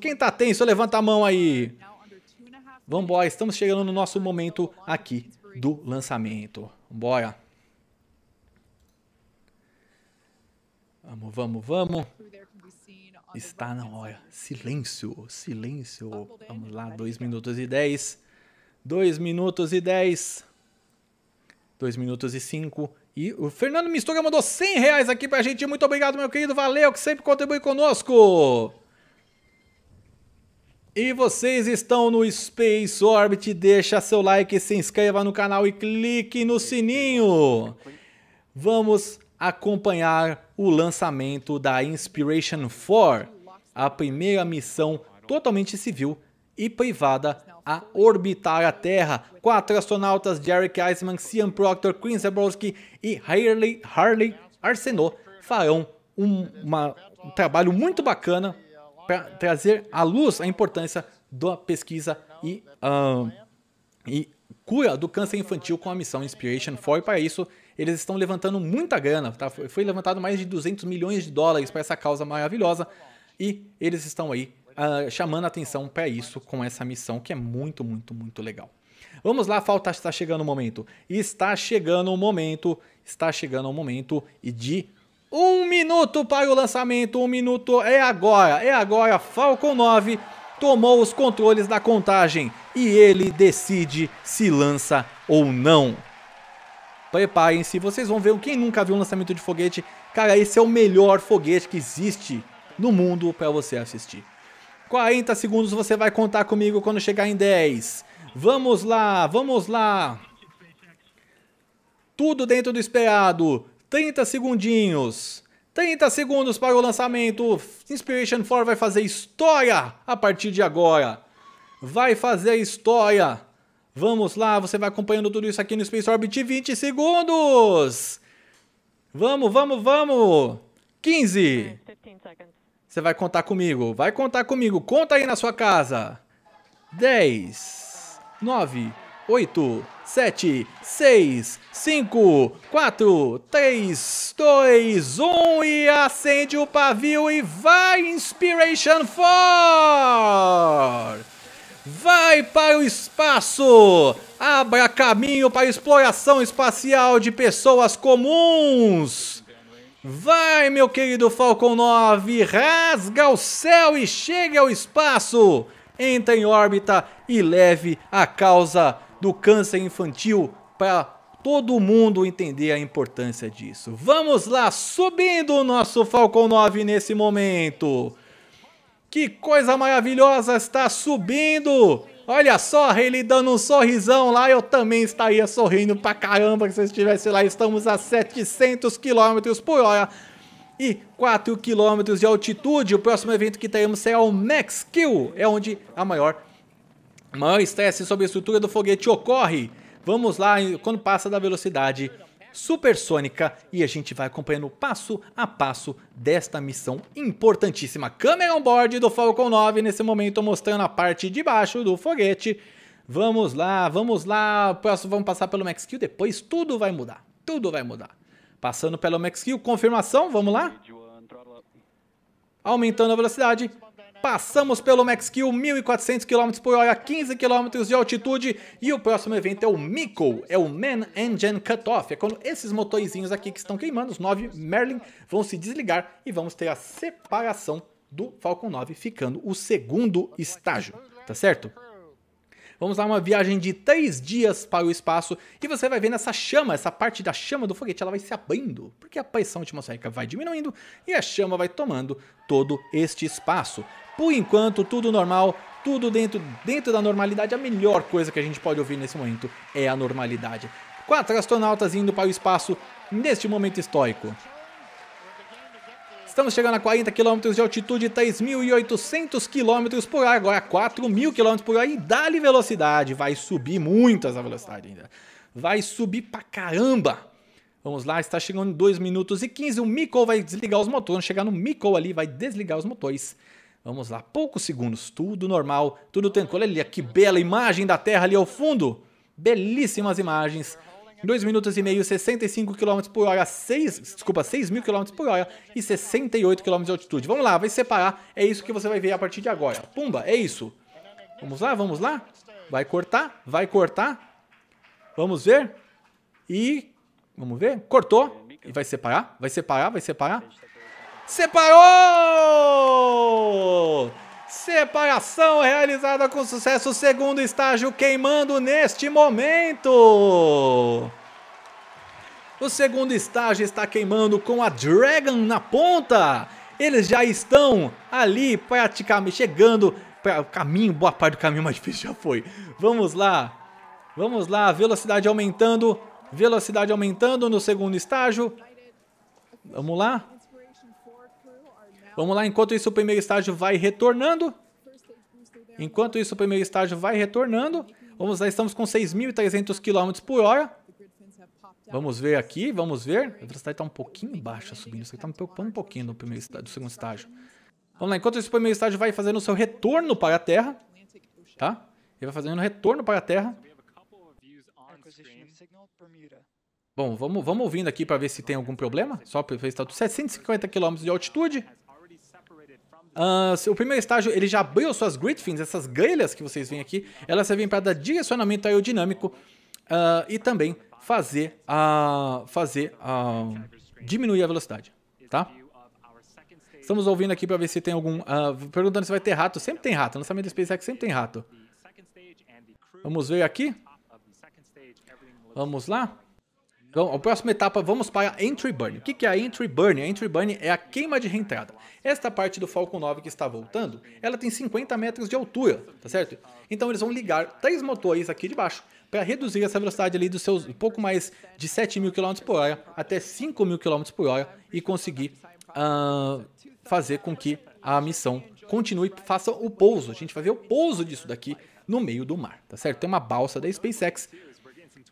Quem tá tenso, levanta a mão aí. Vambora, estamos chegando no nosso momento aqui do lançamento. Vambora. Vamos, vamos, vamos. Está na hora. Silêncio, silêncio. Vamos lá, 2 minutos e 10. 2 minutos e 10. 2 minutos e 5. E o Fernando Mistura mandou 100 reais aqui pra gente. Muito obrigado, meu querido. Valeu, que sempre contribui conosco. E vocês estão no Space Orbit, deixa seu like, se inscreva no canal e clique no sininho. Vamos acompanhar o lançamento da Inspiration 4, a primeira missão totalmente civil e privada a orbitar a Terra. Quatro astronautas, Derek Iceman, Sean Proctor, Quinn Zabrowski e Harley, Harley Arsenault farão um, uma, um trabalho muito bacana para trazer à luz a importância da pesquisa e, um, e cura do câncer infantil com a missão Inspiration 4. E para isso, eles estão levantando muita grana. Tá? Foi levantado mais de 200 milhões de dólares para essa causa maravilhosa. E eles estão aí uh, chamando a atenção para isso com essa missão, que é muito, muito, muito legal. Vamos lá, falta está chegando o momento. Está chegando o momento, está chegando o momento e de um minuto para o lançamento, um minuto é agora, é agora. Falcon 9 tomou os controles da contagem e ele decide se lança ou não. Preparem-se, vocês vão ver quem nunca viu um lançamento de foguete. Cara, esse é o melhor foguete que existe no mundo para você assistir. 40 segundos você vai contar comigo quando chegar em 10. Vamos lá, vamos lá. Tudo dentro do esperado. 30 segundinhos. 30 segundos para o lançamento. Inspiration 4 vai fazer história a partir de agora. Vai fazer história. Vamos lá, você vai acompanhando tudo isso aqui no Space Orbit 20 segundos. Vamos, vamos, vamos. 15. Você vai contar comigo. Vai contar comigo. Conta aí na sua casa. 10 9 8, 7, 6, 5, 4, 3, 2, 1 e acende o pavio e vai Inspiration 4! Vai para o espaço! Abra caminho para a exploração espacial de pessoas comuns! Vai, meu querido Falcon 9, rasga o céu e chega ao espaço! Entra em órbita e leve a causa do câncer infantil para todo mundo entender a importância disso. Vamos lá, subindo o nosso Falcon 9 nesse momento. Que coisa maravilhosa está subindo! Olha só, ele dando um sorrisão lá, eu também estaria sorrindo pra caramba se eu estivesse lá. Estamos a 700 km por hora e 4 km de altitude. O próximo evento que teremos será é o Max Kill, é onde a maior maior estresse sobre a estrutura do foguete ocorre. Vamos lá, quando passa da velocidade supersônica e a gente vai acompanhando passo a passo desta missão importantíssima. Câmera on board do Falcon 9 nesse momento mostrando a parte de baixo do foguete. Vamos lá, vamos lá, próximo vamos passar pelo Max Q. depois tudo vai mudar, tudo vai mudar. Passando pelo Max Q, confirmação, vamos lá. Aumentando a velocidade, Passamos pelo Max Kill, 1.400 km por hora, 15 km de altitude. E o próximo evento é o Miko, é o Man Engine Cutoff. É quando esses motorizinhos aqui que estão queimando, os 9 Merlin, vão se desligar e vamos ter a separação do Falcon 9, ficando o segundo estágio, tá certo? Vamos lá, uma viagem de três dias para o espaço e você vai vendo essa chama, essa parte da chama do foguete, ela vai se abrindo, porque a pressão atmosférica vai diminuindo e a chama vai tomando todo este espaço. Por enquanto, tudo normal, tudo dentro, dentro da normalidade. A melhor coisa que a gente pode ouvir nesse momento é a normalidade. Quatro astronautas indo para o espaço neste momento histórico. Estamos chegando a 40 km de altitude, 3.800 km por hora, agora 4.000 km por hora e dá-lhe velocidade. Vai subir muito essa velocidade ainda. Vai subir pra caramba. Vamos lá, está chegando em 2 minutos e 15. O Mikol vai desligar os motores. chegar no Mikol ali, vai desligar os motores. Vamos lá, poucos segundos, tudo normal, tudo tranquilo. Olha ali, que bela imagem da Terra ali ao fundo. Belíssimas imagens 2 minutos e meio, 65 km por hora, 6, desculpa, 6 mil km por hora e 68 km de altitude. Vamos lá, vai separar, é isso que você vai ver a partir de agora. Pumba, é isso. Vamos lá, vamos lá. Vai cortar, vai cortar. Vamos ver. E, vamos ver, cortou. E vai separar, vai separar, vai separar. Separou! Separação realizada com sucesso, segundo estágio queimando neste momento. O segundo estágio está queimando com a Dragon na ponta. Eles já estão ali praticamente chegando. o caminho, boa parte do caminho mais difícil já foi. Vamos lá. Vamos lá, velocidade aumentando. Velocidade aumentando no segundo estágio. Vamos lá. Vamos lá, enquanto isso o primeiro estágio vai retornando. Enquanto isso o primeiro estágio vai retornando. Vamos lá, estamos com 6.300 km por hora. Vamos ver aqui, vamos ver. A velocidade está um pouquinho baixa subindo. Isso aqui está me preocupando um pouquinho no primeiro estágio, do segundo estágio. Vamos lá, enquanto esse primeiro estágio vai fazendo o seu retorno para a Terra, tá? Ele vai fazendo retorno para a Terra. É Bom, vamos, vamos ouvindo aqui para ver se tem algum problema. Só para ver se está 750 km de altitude. Uh, o primeiro estágio, ele já abriu suas grid fins, essas grelhas que vocês veem aqui, elas servem para dar direcionamento aerodinâmico uh, ah, e também fazer a fazer a diminuir a velocidade, tá? Estamos ouvindo aqui para ver se tem algum uh, perguntando se vai ter rato. Sempre tem rato. No lançamento do SpaceX sempre tem rato. Vamos ver aqui. Vamos lá. Então, a próxima etapa, vamos para a Entry Burn. O que é a Entry Burn? A Entry Burn é a queima de reentrada. Esta parte do Falcon 9 que está voltando, ela tem 50 metros de altura, tá certo? Então, eles vão ligar três motores aqui de baixo para reduzir essa velocidade ali dos seus um pouco mais de 7 mil km por hora até 5 mil km por hora e conseguir uh, fazer com que a missão continue, faça o pouso. A gente vai ver o pouso disso daqui no meio do mar, tá certo? Tem uma balsa da SpaceX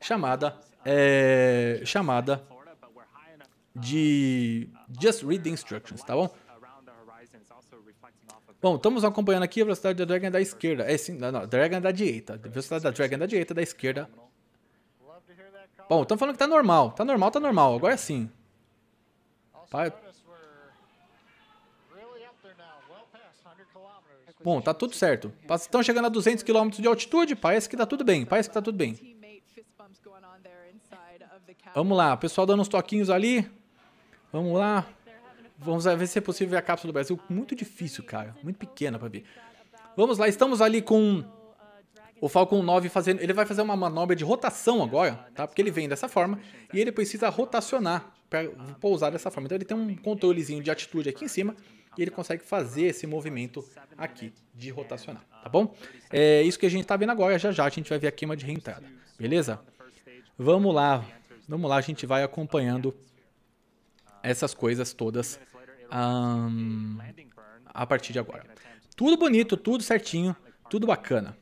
chamada é chamada de Just Read the Instructions, tá bom? Bom, estamos acompanhando aqui a velocidade da Dragon da esquerda. É sim, não, não, Dragon da direita. A velocidade da Dragon da direita, da esquerda. Bom, estão falando que tá normal. Tá normal, tá normal. Agora sim. Pai... Bom, tá tudo certo. Tá, estão chegando a 200 km de altitude, parece que tá tudo bem, parece que tá tudo bem. Vamos lá, pessoal dando uns toquinhos ali. Vamos lá. Vamos ver se é possível ver a cápsula do Brasil. Muito difícil, cara. Muito pequena para ver. Vamos lá, estamos ali com o Falcon 9 fazendo. Ele vai fazer uma manobra de rotação agora, tá? Porque ele vem dessa forma e ele precisa rotacionar para pousar dessa forma. Então ele tem um controlezinho de atitude aqui em cima e ele consegue fazer esse movimento aqui de rotacionar, tá bom? É isso que a gente tá vendo agora. Já já a gente vai ver a queima de reentrada, beleza? Vamos lá. Vamos lá, a gente vai acompanhando essas coisas todas um, a partir de agora. Tudo bonito, tudo certinho, tudo bacana.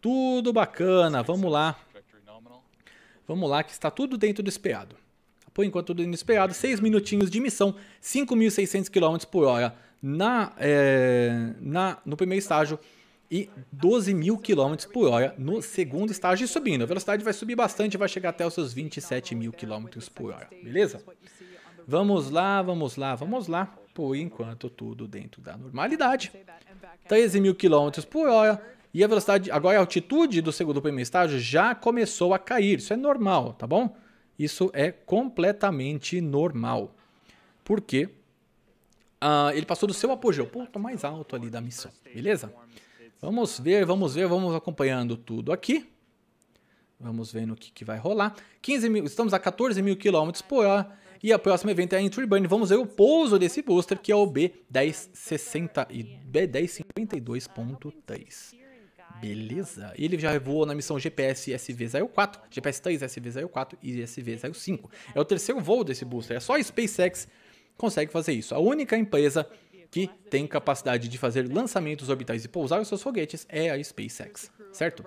Tudo bacana, vamos lá. Vamos lá, que está tudo dentro do esperado. Por enquanto, tudo dentro do esperado. 6 minutinhos de missão, 5.600 km por hora na, é, na, no primeiro estágio e 12 mil quilômetros por hora no segundo estágio e subindo. A velocidade vai subir bastante, vai chegar até os seus 27 mil quilômetros por hora, beleza? Vamos lá, vamos lá, vamos lá. Por enquanto, tudo dentro da normalidade. 13 mil quilômetros por hora. E a velocidade, agora a altitude do segundo primeiro estágio já começou a cair. Isso é normal, tá bom? Isso é completamente normal. Porque uh, ah, ele passou do seu apogeu, ponto mais alto ali da missão, beleza? Vamos ver, vamos ver, vamos acompanhando tudo aqui. Vamos vendo o que, que vai rolar. 15 mil, estamos a 14 mil quilômetros por hora. E o próximo evento é a Entry Burn. Vamos ver o pouso desse booster, que é o B1060 e B1052.3. Beleza? Ele já voou na missão GPS SV04, GPS 3, SV04 e SV05. É o terceiro voo desse booster. É só a SpaceX consegue fazer isso. A única empresa que tem capacidade de fazer lançamentos orbitais e pousar os seus foguetes é a SpaceX, certo?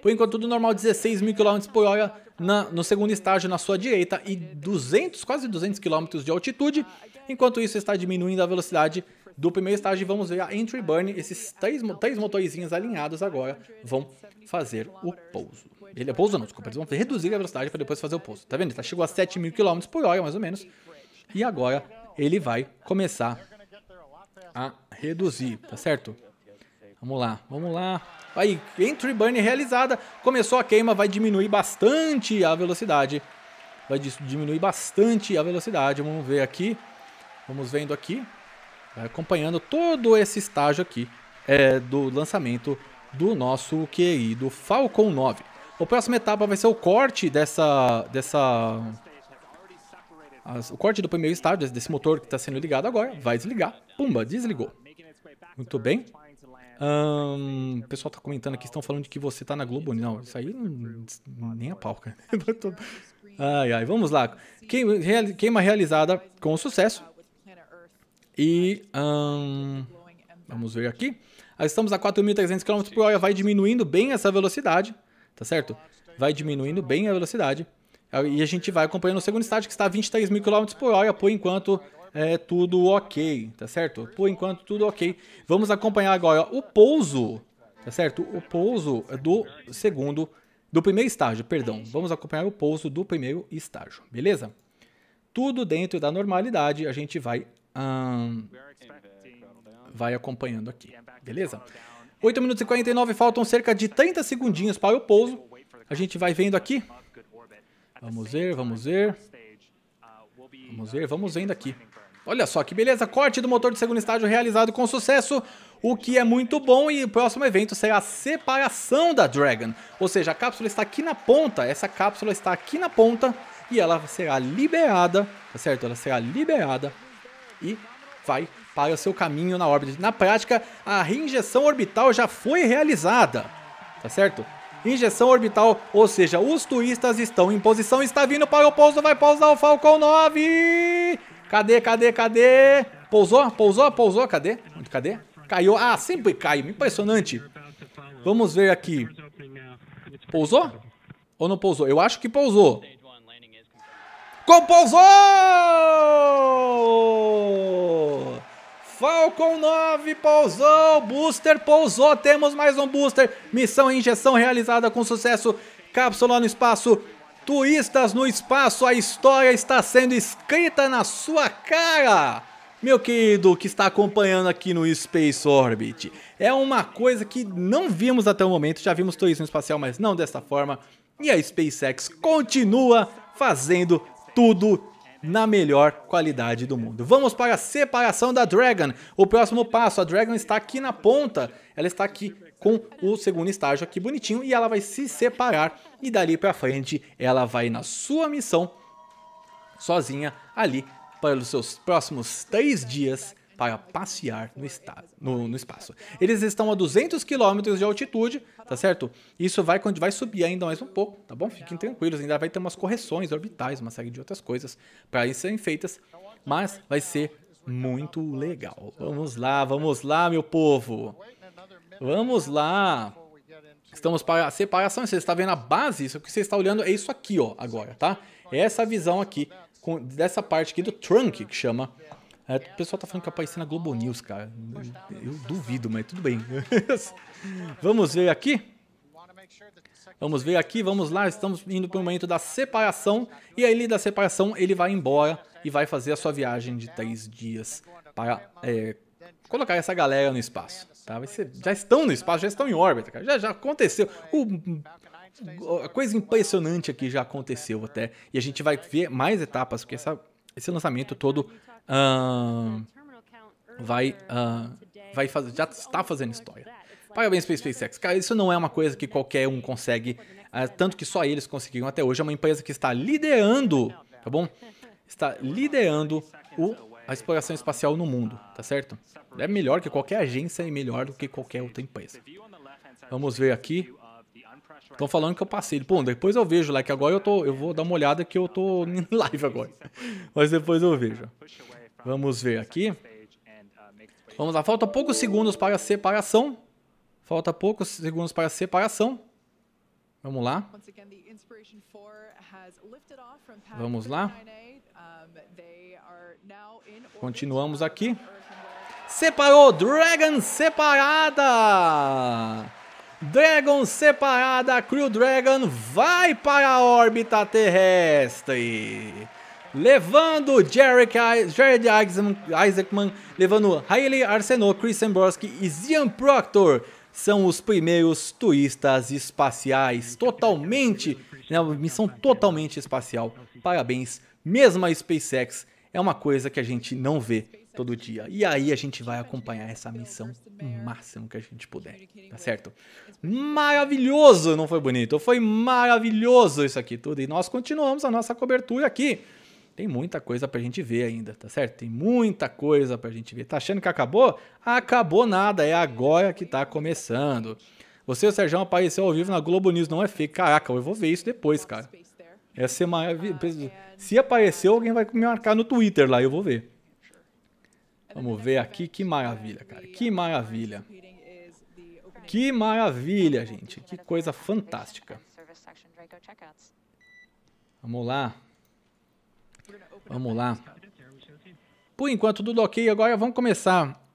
Por enquanto, tudo normal, 16 mil km por hora na, no segundo estágio na sua direita e 200, quase 200 km de altitude. Enquanto isso, está diminuindo a velocidade do primeiro estágio. Vamos ver a entry burn. Esses três, três motorizinhos alinhados agora vão fazer o pouso. Ele é pouso não, desculpa. Eles vão reduzir a velocidade para depois fazer o pouso. Tá vendo? Ele tá, chegou a 7 mil km por hora, mais ou menos. E agora ele vai começar a reduzir, tá certo? Vamos lá, vamos lá. Aí, entry burn realizada. Começou a queima, vai diminuir bastante a velocidade. Vai diminuir bastante a velocidade. Vamos ver aqui. Vamos vendo aqui. Vai acompanhando todo esse estágio aqui é, do lançamento do nosso QI, do Falcon 9. A próxima etapa vai ser o corte dessa, dessa as, o corte do primeiro estágio desse motor que está sendo ligado agora vai desligar. Pumba, desligou. Muito bem. o pessoal está comentando aqui, estão falando de que você está na Globo. Não, isso aí não, nem a pau, cara. ai, ai, vamos lá. Queima, realizada com sucesso. E vamos ver aqui. Ah, estamos a 4.300 km por hora, vai diminuindo bem essa velocidade, tá certo? Vai diminuindo bem a velocidade. E a gente vai acompanhando o segundo estágio, que está a 23 mil km por hora, por enquanto é tudo ok, tá certo? Por enquanto tudo ok. Vamos acompanhar agora o pouso, tá certo? O pouso do segundo, do primeiro estágio, perdão. Vamos acompanhar o pouso do primeiro estágio, beleza? Tudo dentro da normalidade, a gente vai, hum, vai acompanhando aqui, beleza? 8 minutos e 49, faltam cerca de 30 segundinhos para o pouso. A gente vai vendo aqui Vamos ver, vamos ver. Vamos ver, vamos vendo aqui. Olha só que beleza, corte do motor de segundo estágio realizado com sucesso, o que é muito bom e o próximo evento será a separação da Dragon. Ou seja, a cápsula está aqui na ponta, essa cápsula está aqui na ponta e ela será liberada, tá certo? Ela será liberada e vai para o seu caminho na órbita. Na prática, a reinjeção orbital já foi realizada, tá certo? Injeção orbital, ou seja, os turistas estão em posição. Está vindo para o pouso, vai pousar o Falcão 9. Cadê, cadê, cadê? Pousou, pousou, pousou, cadê? cadê? Caiu. Ah, sempre cai. Impressionante. Vamos ver aqui. Pousou? Ou não pousou? Eu acho que pousou. Com pousou! Falcon 9 pousou, booster pousou, temos mais um booster. Missão injeção realizada com sucesso. Cápsula no espaço, Turistas no espaço, a história está sendo escrita na sua cara. Meu querido que está acompanhando aqui no Space Orbit, é uma coisa que não vimos até o momento, já vimos turismo espacial, mas não desta forma. E a SpaceX continua fazendo tudo na melhor qualidade do mundo. Vamos para a separação da Dragon. O próximo passo, a Dragon está aqui na ponta, ela está aqui com o segundo estágio aqui bonitinho e ela vai se separar e dali para frente ela vai na sua missão sozinha ali para os seus próximos três dias para passear no, no, no espaço. Eles estão a 200 quilômetros de altitude, tá certo? Isso vai, vai subir ainda mais um pouco, tá bom? Fiquem tranquilos, ainda vai ter umas correções orbitais, uma série de outras coisas para serem feitas, mas vai ser muito legal. Vamos lá, vamos lá, meu povo. Vamos lá. Estamos para a separação. Você está vendo a base? Isso que você está olhando é isso aqui, ó, agora, tá? Essa visão aqui, com, dessa parte aqui do trunk, que chama é, o pessoal tá falando que é aparecer na Globo News, cara. Eu, duvido, mas tudo bem. vamos ver aqui. Vamos ver aqui, vamos lá. Estamos indo para o momento da separação. E aí, da separação, ele vai embora e vai fazer a sua viagem de três dias para é, colocar essa galera no espaço. Tá? Ser, já estão no espaço, já estão em órbita, cara. Já, já aconteceu. O, a coisa impressionante aqui já aconteceu até. E a gente vai ver mais etapas, porque essa, esse lançamento todo Uh, vai, uh, vai fazer, já está fazendo história. Parabéns para SpaceX. Cara, isso não é uma coisa que qualquer um consegue, uh, tanto que só eles conseguiram até hoje. É uma empresa que está liderando, tá bom? Está liderando o, a exploração espacial no mundo, tá certo? É melhor que qualquer agência e melhor do que qualquer outra empresa. Vamos ver aqui. Estão falando que eu passei. Pô, depois eu vejo lá, que agora eu, tô, eu vou dar uma olhada que eu tô em live agora. Mas depois eu vejo. Vamos ver aqui. Vamos lá, falta poucos segundos para a separação. Falta poucos segundos para a separação. Vamos lá. Vamos lá. Continuamos aqui. Separou! Dragon separada! Dragon separada, Crew Dragon vai para a órbita terrestre. Levando Jared, Jared Isaacman, levando Hailey Arsenault, Christian Broski e Zian Proctor. São os primeiros turistas espaciais, totalmente, né, uma missão totalmente espacial. Parabéns, mesmo a SpaceX, é uma coisa que a gente não vê todo dia. E aí a gente vai acompanhar essa missão o máximo que a gente puder, tá certo? Maravilhoso, não foi bonito? Foi maravilhoso isso aqui tudo. E nós continuamos a nossa cobertura aqui. Tem muita coisa pra gente ver ainda, tá certo? Tem muita coisa pra gente ver. Tá achando que acabou? Acabou nada, é agora que tá começando. Você e o Sérgio apareceu ao vivo na Globo News, não é fake. Caraca, eu vou ver isso depois, cara. Essa ser é maravilhoso. Se apareceu, alguém vai me marcar no Twitter lá, eu vou ver. É vamos ver é aqui, que maravilha, cara. Que maravilha. Que maravilha, gente. Que coisa fantástica. Vamos lá. Vamos lá. Por enquanto, tudo ok. Agora vamos começar